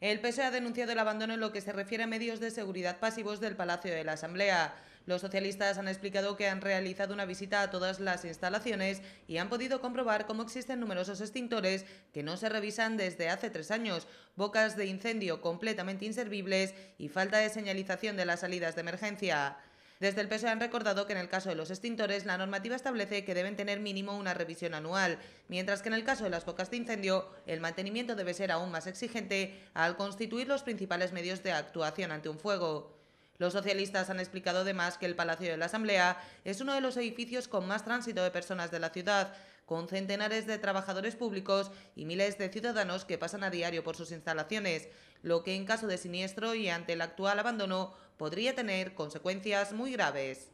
El PSOE ha denunciado el abandono en lo que se refiere a medios de seguridad pasivos del Palacio de la Asamblea. Los socialistas han explicado que han realizado una visita a todas las instalaciones y han podido comprobar cómo existen numerosos extintores que no se revisan desde hace tres años, bocas de incendio completamente inservibles y falta de señalización de las salidas de emergencia. Desde el PSOE han recordado que en el caso de los extintores la normativa establece que deben tener mínimo una revisión anual, mientras que en el caso de las bocas de incendio el mantenimiento debe ser aún más exigente al constituir los principales medios de actuación ante un fuego. Los socialistas han explicado además que el Palacio de la Asamblea es uno de los edificios con más tránsito de personas de la ciudad, con centenares de trabajadores públicos y miles de ciudadanos que pasan a diario por sus instalaciones, lo que en caso de siniestro y ante el actual abandono podría tener consecuencias muy graves.